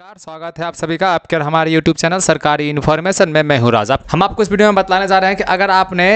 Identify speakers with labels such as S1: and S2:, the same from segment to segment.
S1: नमस्कार स्वागत है आप सभी का आपके हमारे YouTube चैनल सरकारी इन्फॉर्मेशन में मैं हूँ राजा हम आपको इस वीडियो में बताने जा रहे हैं कि अगर आपने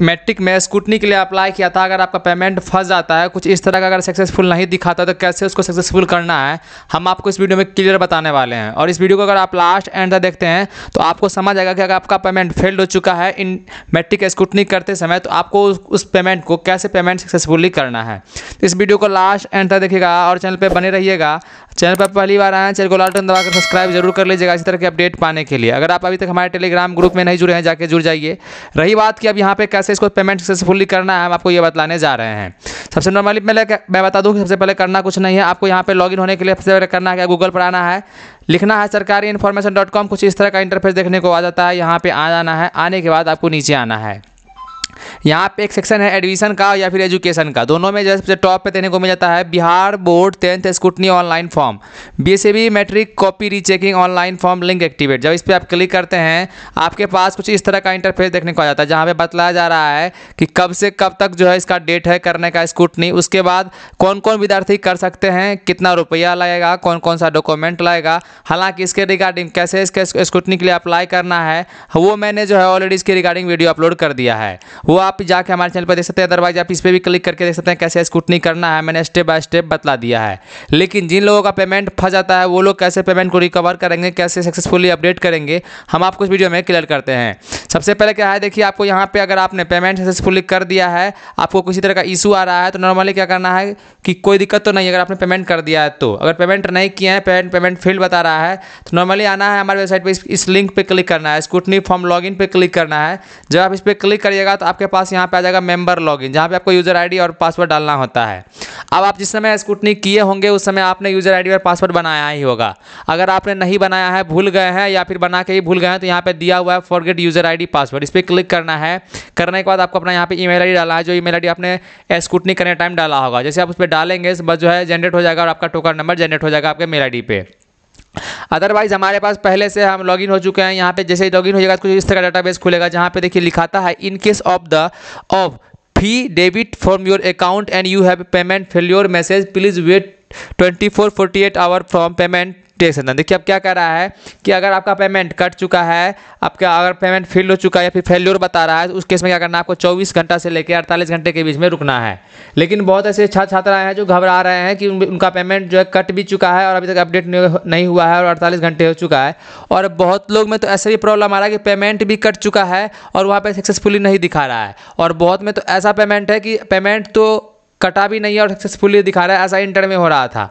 S1: मैट्रिक में स्कूटनी के लिए अप्लाई किया था अगर आपका पेमेंट फंस जाता है कुछ इस तरह का अगर सक्सेसफुल नहीं दिखाता तो कैसे उसको सक्सेसफुल करना है हम आपको इस वीडियो में क्लियर बताने वाले हैं और इस वीडियो को अगर आप लास्ट एंड तक देखते हैं तो आपको समझ आएगा कि अगर आपका पेमेंट फेल्ड हो चुका है इन मैट्रिक स्कूटनी करते समय तो आपको उस पेमेंट को कैसे पेमेंट सक्सेसफुली करना है तो इस वीडियो को लास्ट एंड तक देखिएगा और चैनल पर बने रहिएगा चैनल पर पहली बार आए चैनल को लाल टन दबाकर सब्सक्राइब जरूर कर लीजिएगा इसी तरह के अपडेट पाने के लिए अगर आप अभी तक हमारे टेलीग्राम ग्रुप में नहीं जुड़े हैं जाके जुड़ जाइए रही बात कि अब यहाँ पर कैसे कैसे इसको पेमेंट सक्सेसफुली करना है हम आपको ये बतलाने जा रहे हैं सबसे नॉर्मली पहले मैं बता दूँ कि सबसे पहले करना कुछ नहीं है आपको यहाँ पर लॉगिन होने के लिए सबसे पहले करना है गूगल पर आना है लिखना है सरकारी कुछ इस तरह का इंटरफेस देखने को आ जाता है यहाँ पर आ जाना है आने के बाद आपको नीचे आना है यहाँ पे एक सेक्शन है एडमिशन का या फिर एजुकेशन का दोनों में जैसे टॉप पे देखने को मिल जाता है Bihar board tenth scrutiny online form B matric copy rechecking online form link activate जब इस पर आप क्लिक करते हैं आपके पास कुछ इस तरह का इंटरफेस देखने को आ जाता है जहाँ पे बताया जा रहा है कि कब से कब तक जो है इसका डेट है करने का स्कूटनी उसके बाद कौन कौन विद्यार्थी कर सकते हैं कितना रुपया लगेगा कौन कौन सा डॉक्यूमेंट लगेगा हालांकि इसके रिगार्डिंग कैसे इसके स्कूटनी के लिए अप्लाई करना है वो मैंने जो है ऑलरेडी इसके रिगार्डिंग वीडियो अपलोड कर दिया है वो आप जाके हमारे चैनल पर देख सकते हैं अदरवाइज आप इस पर भी क्लिक करके देख सकते हैं कैसे स्कूटनी करना है मैंने स्टेप बाय स्टेप बतला दिया है लेकिन जिन लोगों का पेमेंट फंस जाता है वो लोग कैसे पेमेंट को रिकवर करेंगे कैसे सक्सेसफुली अपडेट करेंगे हम आपको इस वीडियो में क्लियर करते हैं सबसे पहले क्या है देखिए आपको यहाँ पर अगर आपने पेमेंट सक्सेसफुली कर दिया है आपको किसी तरह का इशू आ रहा है तो नॉर्मली क्या करना है कि कोई दिक्कत तो नहीं अगर आपने पेमेंट कर दिया है तो अगर पेमेंट नहीं किया है पेमेंट पेमेंट फील्ड बता रहा है तो नॉर्मली आना है हमारे वेबसाइट पर इस, लिंक पर क्लिक करना है स्कूटनी फॉर्म लॉग पर क्लिक करना है जब आप इस पर क्लिक करिएगा तो आपके पास यहाँ पे आ जाएगा मेंबर लॉगिन जहाँ पे आपको यूज़र आईडी और पासवर्ड डालना होता है अब आप जिस समय स्कूटनी किए होंगे उस समय आपने यूज़र आईडी और पासवर्ड बनाया ही होगा अगर आपने नहीं बनाया है भूल गए हैं या फिर बना के ही भूल गए हैं तो यहाँ पर दिया हुआ है फॉरगेट यूज़र आई पासवर्ड इस पर क्लिक करना है करने के बाद आपको अपना यहाँ पर ई मेल डाला है जो ई मेल आपने स्कूटनी करने टाइम डाला होगा जैसे आप उस पर डालेंगे बस जो है जनरेट हो जाएगा और आपका टोकन नंबर जनरेट हो जाएगा आपके मेल आई पे अदरवाइज हमारे पास पहले से हम लॉगिन हो चुके हैं यहाँ पे जैसे ही लॉगिन हो जाएगा कुछ इस तरह का डाटाबेस खुलेगा जहाँ पे देखिए लिखाता है in case of the of fee debit from your account and you have payment failure message please wait 24 48 hour from payment tax देखिए अब क्या कह रहा है कि अगर आपका पेमेंट कट चुका है आपका अगर पेमेंट फेल हो चुका है या फिर फेल्योर बता रहा है तो उस केस में क्या करना है आपको चौबीस घंटा से लेकर अड़तालीस घंटे के बीच में रुकना है लेकिन बहुत ऐसे छात्र छात्राएं हैं जो घबरा रहे हैं कि उनका पेमेंट जो है कट भी चुका है और अभी तक अपडेट नहीं हुआ है और अड़तालीस घंटे हो चुका है और बहुत लोग में तो ऐसा भी प्रॉब्लम आ रहा है कि पेमेंट भी कट चुका है और वहाँ पर सक्सेसफुली नहीं दिखा रहा है और बहुत में तो ऐसा पेमेंट है कि पेमेंट तो कटा भी नहीं है और सक्सेसफुली दिखा रहा है ऐसा इंटर में हो रहा था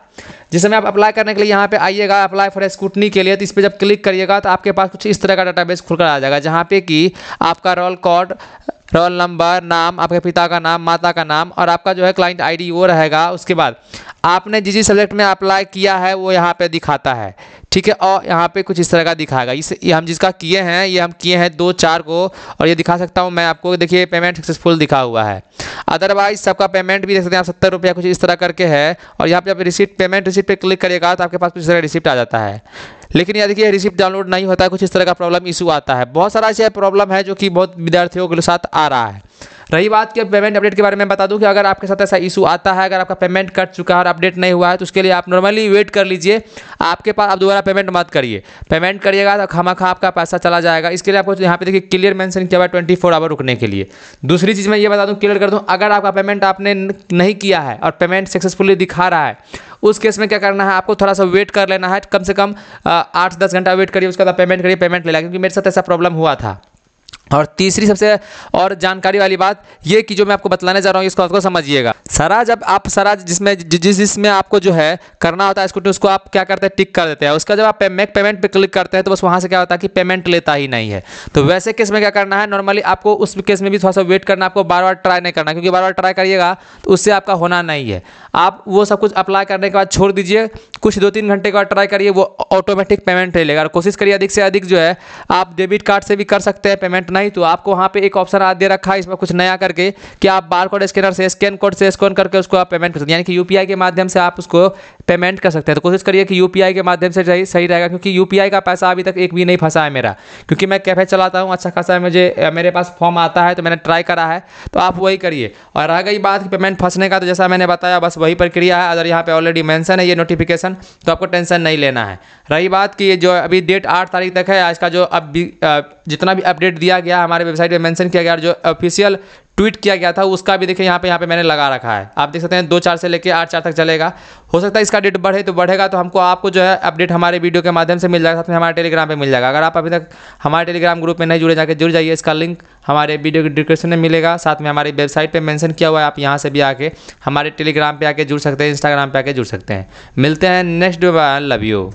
S1: जिस समय आप अप्लाई करने के लिए यहाँ पे आइएगा अप्लाई फॉर स्कूटनी के लिए तो इस पर जब क्लिक करिएगा तो आपके पास कुछ इस तरह का डाटाबेस खुलकर आ जाएगा जहाँ पे कि आपका रोल कोड रोल नंबर नाम आपके पिता का नाम माता का नाम और आपका जो है क्लाइंट आईडी वो रहेगा उसके बाद आपने जिस जिस सब्जेक्ट में अप्लाई किया है वो यहाँ पे दिखाता है ठीक है और यहाँ पे कुछ इस तरह का दिखाएगा इस ये हम जिसका किए हैं ये हम किए हैं दो चार को और ये दिखा सकता हूँ मैं आपको देखिए पेमेंट सक्सेसफुल दिखा हुआ है अदरवाइज सबका पेमेंट भी देख सकते हैं आप सत्तर रुपया कुछ इस तरह करके है और यहाँ पे आप रिसिप्ट पेमेंट रिसिप्ट पे क्लिक करिएगा तो आपके पास कुछ इस तरह रिसिप्ट आ जाता है लेकिन याद देखिए रिसिप्ट डाउनलोड नहीं होता है कुछ इस तरह का प्रॉब्लम इशू आता है बहुत सारा ऐसा प्रॉब्लम है जो कि बहुत विद्यार्थियों के साथ आ रहा है रही बात की पेमेंट अपडेट के बारे में बता दूं कि अगर आपके साथ ऐसा इशू आता है अगर आपका पेमेंट कट चुका है और अपडेट नहीं हुआ है तो उसके लिए आप नॉर्मली वेट कर लीजिए आपके पास आप दोबारा पेमेंट मत करिए पेमेंट करिएगा तो खामा खा आपका पैसा चला जाएगा इसके लिए आपको यहाँ पे देखिए क्लियर मैंसन किया हुआ ट्वेंटी फोर आवर रुकने के लिए दूसरी चीज़ मैं ये बता दूँ क्लियर कर दूँ अगर आपका पेमेंट आपने नहीं किया है और पेमेंट सक्सेसफुली दिखा रहा है उस केस में क्या करना है आपको थोड़ा सा वेट कर लेना है कम से कम आठ दस घंटा वेट करिए उसके बाद पेमेंट करिए पेमेंट ले लगा क्योंकि मेरे साथ ऐसा प्रॉब्लम हुआ था और तीसरी सबसे और जानकारी वाली बात ये कि जो मैं आपको बतलाने जा रहा हूँ इसको आपको समझिएगा सरा जब आप सराज जिसमें जिस जिसमें आपको जो है करना होता है स्कूटी उसको आप क्या करते हैं टिक कर देते हैं उसका जब आप पे, मेक पेमेंट पे क्लिक करते हैं तो बस वहाँ से क्या होता है कि पेमेंट लेता ही नहीं है तो वैसे केस में क्या करना है नॉर्मली आपको उस केस में भी थोड़ा सा वेट करना आपको बार बार ट्राई नहीं करना क्योंकि बार बार ट्राई करिएगा तो उससे आपका होना नहीं है आप वो सब कुछ अप्लाई करने के बाद छोड़ दीजिए कुछ दो तीन घंटे के बाद ट्राई करिए वो ऑटोमेटिक पेमेंट ले लेगा और कोशिश करिए अधिक से अधिक जो है आप डेबिट कार्ड से भी कर सकते हैं पेमेंट नहीं ही तो आपको वहाँ पे एक ऑप्शन दे रखा है इसमें कुछ नया करके कि आप बार कोड स्कैनर से स्कैन कोड से स्कैन करके उसको आप पेमेंट कर सकते हैं यानी कि यूपीआई के माध्यम से आप उसको पेमेंट कर सकते हैं तो कोशिश करिए कि यूपीआई के माध्यम से सही सही रहेगा क्योंकि यूपीआई का पैसा अभी तक एक भी नहीं फंसा है मेरा क्योंकि मैं कैफे चलाता हूँ अच्छा खासा मुझे मेरे पास फॉर्म आता है तो मैंने ट्राई करा है तो आप वही करिए और रह गई बात पेमेंट फंसने का तो जैसा मैंने बताया बस वही प्रक्रिया है अगर यहाँ पर ऑलरेडी मैंसन है ये नोटिफिकेशन तो आपको टेंशन नहीं लेना है रही बात कि जो अभी डेट आठ तारीख तक है इसका जो अब जितना भी अपडेट दिया गया हमारे वेबसाइट पे मेंशन किया गया जो ऑफिशियल ट्वीट किया गया था उसका भी देखिए यहाँ पे यहाँ पे मैंने लगा रखा है आप देख सकते हैं दो चार से लेकर आठ चार तक चलेगा हो सकता है इसका डेट बढ़े तो बढ़ेगा तो हमको आपको जो है अपडेट हमारे वीडियो के माध्यम से मिल जाएगा साथ में हमारे टेलीग्राम पे मिल जाएगा अगर आप अभी तक हमारे टेलीग्राम ग्रुप में नहीं जुड़े जाकर जुड़ जाइए इसका लिंक हमारे वीडियो के डिस्क्रिप्शन में मिलेगा साथ में हमारी वेबसाइट पर मैंशन किया हुआ है आप यहाँ से भी आके हमारे टेलीग्राम पर आके जुड़ सकते हैं इंस्टाग्राम पर आके जुड़ सकते हैं मिलते हैं नेक्स्ट लव यू